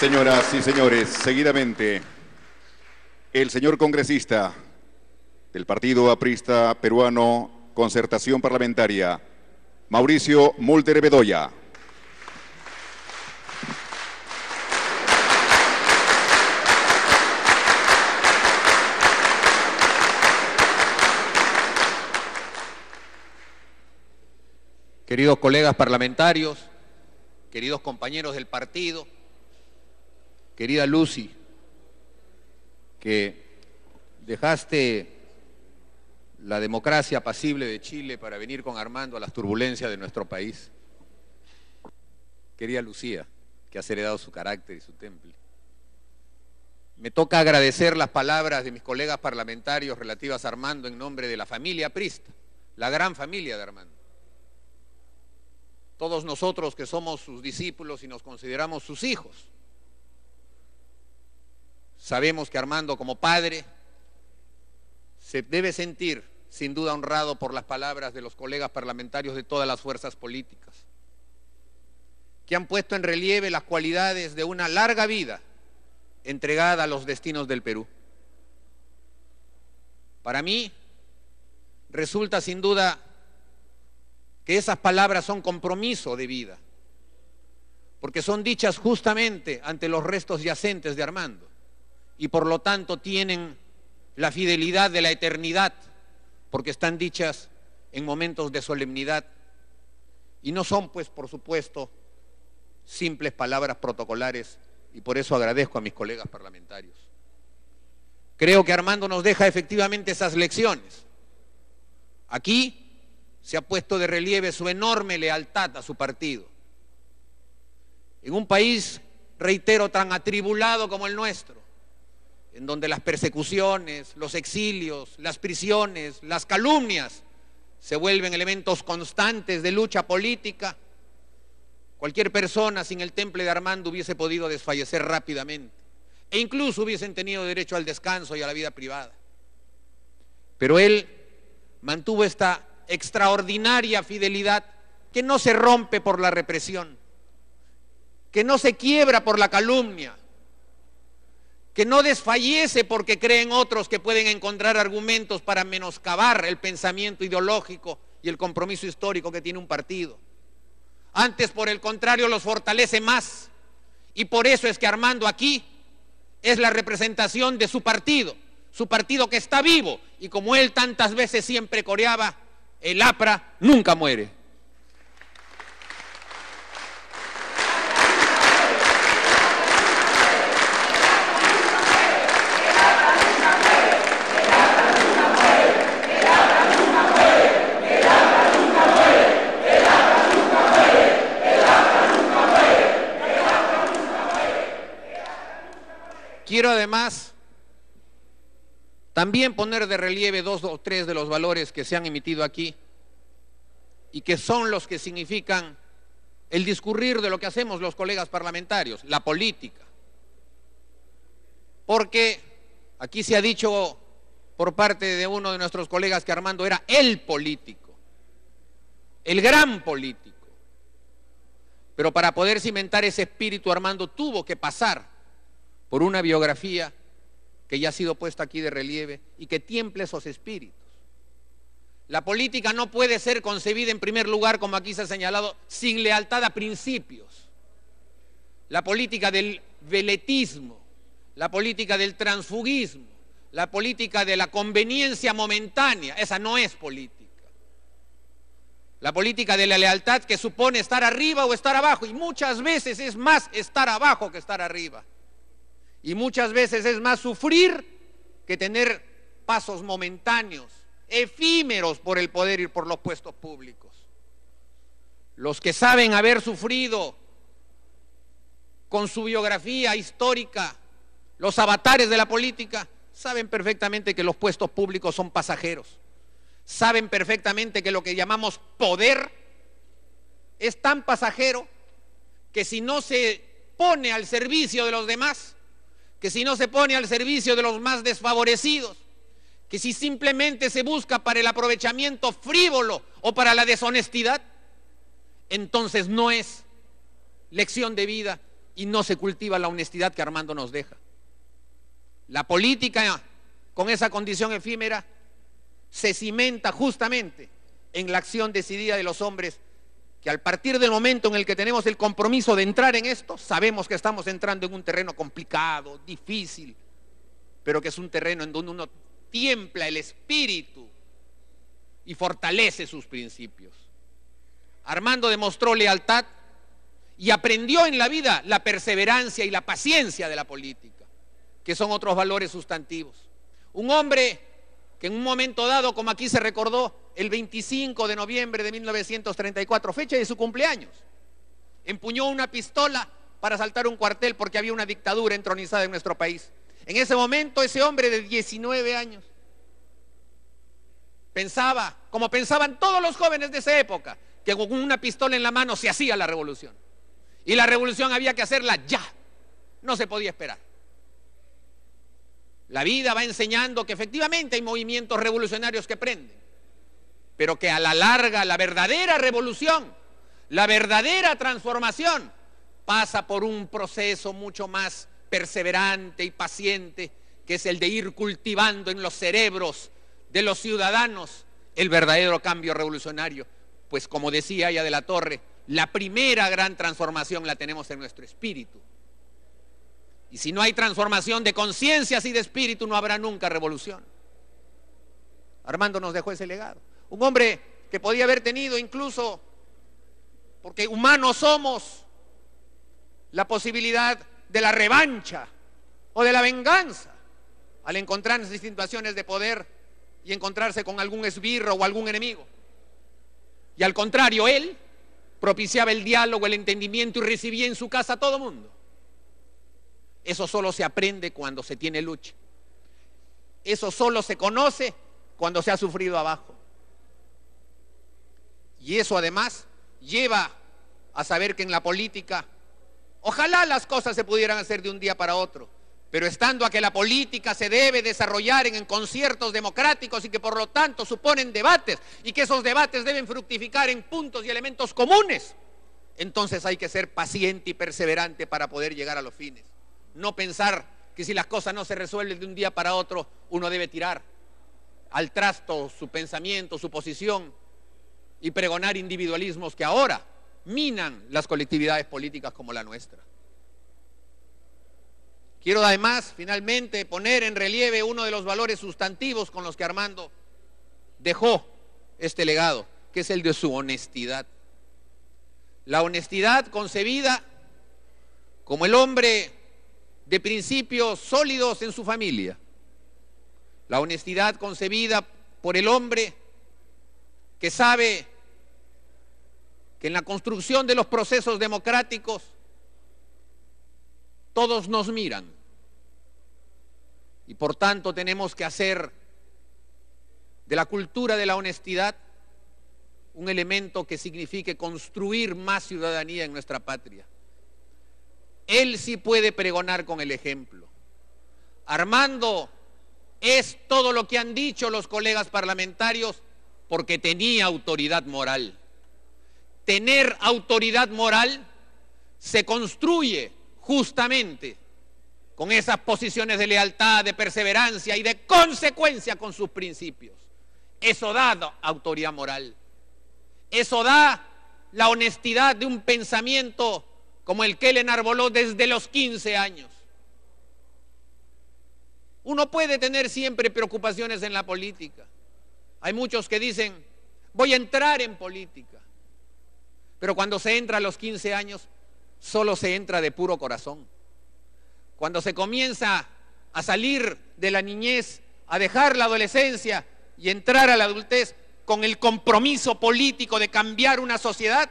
Señoras y señores, seguidamente, el señor congresista del Partido Aprista Peruano Concertación Parlamentaria, Mauricio Mulder Bedoya. Queridos colegas parlamentarios, queridos compañeros del partido, querida Lucy, que dejaste la democracia pasible de Chile para venir con Armando a las turbulencias de nuestro país. Querida Lucía, que has heredado su carácter y su temple. Me toca agradecer las palabras de mis colegas parlamentarios relativas a Armando en nombre de la familia Prista, la gran familia de Armando. Todos nosotros que somos sus discípulos y nos consideramos sus hijos, Sabemos que Armando como padre se debe sentir sin duda honrado por las palabras de los colegas parlamentarios de todas las fuerzas políticas, que han puesto en relieve las cualidades de una larga vida entregada a los destinos del Perú. Para mí resulta sin duda que esas palabras son compromiso de vida, porque son dichas justamente ante los restos yacentes de Armando y por lo tanto tienen la fidelidad de la eternidad, porque están dichas en momentos de solemnidad y no son, pues, por supuesto, simples palabras protocolares y por eso agradezco a mis colegas parlamentarios. Creo que Armando nos deja efectivamente esas lecciones. Aquí se ha puesto de relieve su enorme lealtad a su partido. En un país, reitero, tan atribulado como el nuestro, en donde las persecuciones, los exilios, las prisiones, las calumnias se vuelven elementos constantes de lucha política, cualquier persona sin el temple de Armando hubiese podido desfallecer rápidamente e incluso hubiesen tenido derecho al descanso y a la vida privada. Pero él mantuvo esta extraordinaria fidelidad que no se rompe por la represión, que no se quiebra por la calumnia, que no desfallece porque creen otros que pueden encontrar argumentos para menoscabar el pensamiento ideológico y el compromiso histórico que tiene un partido. Antes, por el contrario, los fortalece más. Y por eso es que Armando aquí es la representación de su partido, su partido que está vivo. Y como él tantas veces siempre coreaba, el APRA nunca muere. además también poner de relieve dos o tres de los valores que se han emitido aquí y que son los que significan el discurrir de lo que hacemos los colegas parlamentarios, la política. Porque aquí se ha dicho por parte de uno de nuestros colegas que Armando era el político, el gran político. Pero para poder cimentar ese espíritu, Armando tuvo que pasar por una biografía que ya ha sido puesta aquí de relieve y que tiemple esos espíritus. La política no puede ser concebida en primer lugar, como aquí se ha señalado, sin lealtad a principios. La política del veletismo, la política del transfugismo, la política de la conveniencia momentánea, esa no es política. La política de la lealtad que supone estar arriba o estar abajo, y muchas veces es más estar abajo que estar arriba. Y muchas veces es más sufrir que tener pasos momentáneos, efímeros por el poder y por los puestos públicos. Los que saben haber sufrido con su biografía histórica, los avatares de la política, saben perfectamente que los puestos públicos son pasajeros. Saben perfectamente que lo que llamamos poder es tan pasajero que si no se pone al servicio de los demás, que si no se pone al servicio de los más desfavorecidos, que si simplemente se busca para el aprovechamiento frívolo o para la deshonestidad, entonces no es lección de vida y no se cultiva la honestidad que Armando nos deja. La política con esa condición efímera se cimenta justamente en la acción decidida de los hombres y al partir del momento en el que tenemos el compromiso de entrar en esto, sabemos que estamos entrando en un terreno complicado, difícil, pero que es un terreno en donde uno tiembla el espíritu y fortalece sus principios. Armando demostró lealtad y aprendió en la vida la perseverancia y la paciencia de la política, que son otros valores sustantivos. Un hombre que en un momento dado, como aquí se recordó, el 25 de noviembre de 1934, fecha de su cumpleaños, empuñó una pistola para asaltar un cuartel porque había una dictadura entronizada en nuestro país. En ese momento ese hombre de 19 años pensaba, como pensaban todos los jóvenes de esa época, que con una pistola en la mano se hacía la revolución. Y la revolución había que hacerla ya, no se podía esperar. La vida va enseñando que efectivamente hay movimientos revolucionarios que prenden, pero que a la larga la verdadera revolución, la verdadera transformación pasa por un proceso mucho más perseverante y paciente, que es el de ir cultivando en los cerebros de los ciudadanos el verdadero cambio revolucionario. Pues como decía ella de la Torre, la primera gran transformación la tenemos en nuestro espíritu. Y si no hay transformación de conciencias y de espíritu, no habrá nunca revolución. Armando nos dejó ese legado. Un hombre que podía haber tenido incluso, porque humanos somos, la posibilidad de la revancha o de la venganza al encontrarse en situaciones de poder y encontrarse con algún esbirro o algún enemigo. Y al contrario, él propiciaba el diálogo, el entendimiento y recibía en su casa a todo mundo. Eso solo se aprende cuando se tiene lucha. Eso solo se conoce cuando se ha sufrido abajo. Y eso además lleva a saber que en la política, ojalá las cosas se pudieran hacer de un día para otro, pero estando a que la política se debe desarrollar en, conciertos democráticos y que por lo tanto suponen debates y que esos debates deben fructificar en puntos y elementos comunes, entonces hay que ser paciente y perseverante para poder llegar a los fines no pensar que si las cosas no se resuelven de un día para otro, uno debe tirar al trasto su pensamiento, su posición y pregonar individualismos que ahora minan las colectividades políticas como la nuestra. Quiero además, finalmente, poner en relieve uno de los valores sustantivos con los que Armando dejó este legado, que es el de su honestidad. La honestidad concebida como el hombre de principios sólidos en su familia. La honestidad concebida por el hombre que sabe que en la construcción de los procesos democráticos todos nos miran y por tanto tenemos que hacer de la cultura de la honestidad un elemento que signifique construir más ciudadanía en nuestra patria él sí puede pregonar con el ejemplo. Armando es todo lo que han dicho los colegas parlamentarios porque tenía autoridad moral. Tener autoridad moral se construye justamente con esas posiciones de lealtad, de perseverancia y de consecuencia con sus principios. Eso da autoridad moral. Eso da la honestidad de un pensamiento como el que él enarboló desde los 15 años. Uno puede tener siempre preocupaciones en la política. Hay muchos que dicen, voy a entrar en política. Pero cuando se entra a los 15 años, solo se entra de puro corazón. Cuando se comienza a salir de la niñez, a dejar la adolescencia y entrar a la adultez con el compromiso político de cambiar una sociedad,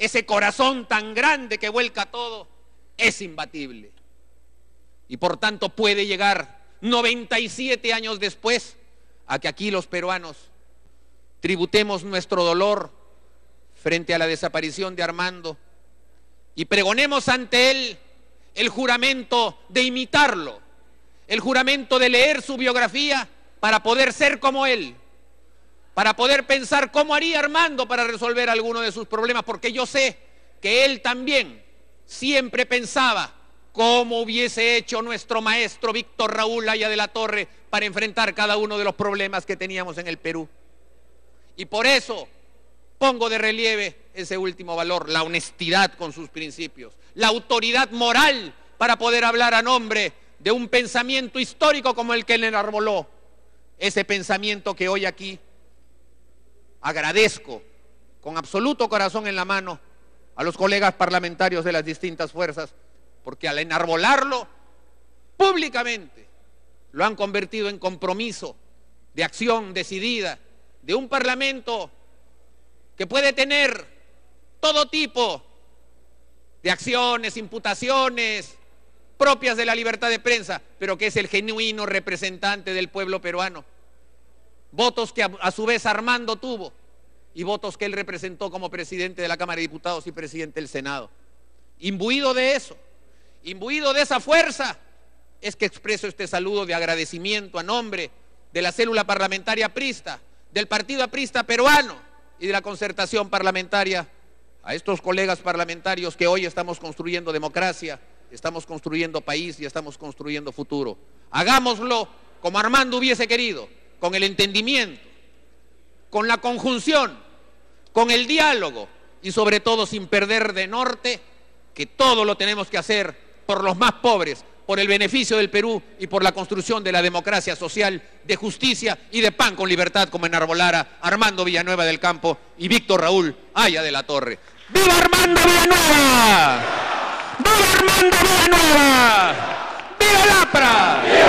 ese corazón tan grande que vuelca todo, es imbatible. Y por tanto puede llegar 97 años después a que aquí los peruanos tributemos nuestro dolor frente a la desaparición de Armando y pregonemos ante él el juramento de imitarlo, el juramento de leer su biografía para poder ser como él, para poder pensar cómo haría Armando para resolver alguno de sus problemas, porque yo sé que él también siempre pensaba cómo hubiese hecho nuestro maestro Víctor Raúl Aya de la Torre para enfrentar cada uno de los problemas que teníamos en el Perú. Y por eso pongo de relieve ese último valor, la honestidad con sus principios, la autoridad moral para poder hablar a nombre de un pensamiento histórico como el que él enarboló, ese pensamiento que hoy aquí agradezco con absoluto corazón en la mano a los colegas parlamentarios de las distintas fuerzas, porque al enarbolarlo públicamente lo han convertido en compromiso de acción decidida de un parlamento que puede tener todo tipo de acciones, imputaciones propias de la libertad de prensa, pero que es el genuino representante del pueblo peruano votos que a, su vez Armando tuvo y votos que él representó como presidente de la Cámara de Diputados y presidente del Senado. Imbuido de eso, imbuido de esa fuerza, es que expreso este saludo de agradecimiento a nombre de la célula parlamentaria aprista, del Partido Aprista Peruano y de la concertación parlamentaria a estos colegas parlamentarios que hoy estamos construyendo democracia, estamos construyendo país y estamos construyendo futuro. Hagámoslo como Armando hubiese querido con el entendimiento, con la conjunción, con el diálogo y sobre todo sin perder de norte que todo lo tenemos que hacer por los más pobres, por el beneficio del Perú y por la construcción de la democracia social, de justicia y de pan con libertad como en Arbolara, Armando Villanueva del Campo y Víctor Raúl Aya de la Torre. ¡Viva Armando Villanueva! ¡Viva Armando Villanueva! ¡Viva Lapra!